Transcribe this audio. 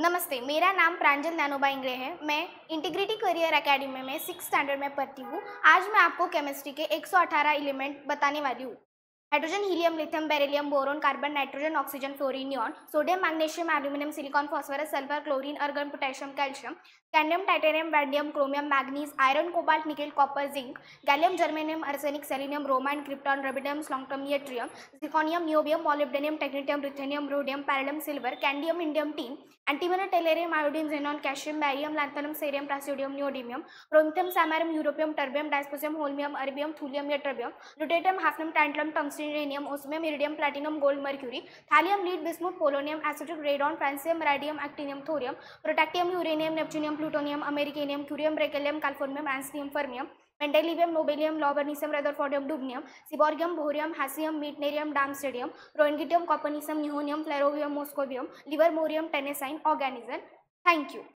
नमस्ते मेरा नाम प्रांजल नैनोबा इंगड़े है मैं इंटीग्रिटी करियर एकेडमी में सिक्स स्टैंडर्ड में पढ़ती हूँ आज मैं आपको केमिस्ट्री के 118 एलिमेंट बताने वाली हूँ hydrogen helium lithium beryllium boron carbon nitrogen oxygen fluorine neon sodium magnesium aluminium silicon phosphorus sulphur chlorine argon potassium calcium scandium titanium vanadium chromium manganese iron cobalt nickel copper zinc gallium germanium arsenic selenium bromine krypton rubidium strontium yttrium zirconium niobium molybdenum technetium ruthenium rhodium palladium silver cadmium indium tin antimony tellurium iodine xenon caesium barium lanthanum cerium praseodymium neodymium promethium samarium europium terbium dysprosium होलमियम अरबियम thulium ytterbium terbium lutetium hafnium tantalum tungsten uranium उसमें iridium platinum gold mercury thallium lead bismuth polonium acidic radon francium radium actinium thorium protactinium uranium neptunium plutonium americium curium berkelium californium einsteinium fermium mendelevium nobelium lawrencium rutherfordium dubnium seaborgium bohrium hassium meitnerium darmstadtium roentgenium copernicium nihonium flerovium moscovium livermorium tennessine oganesson thank you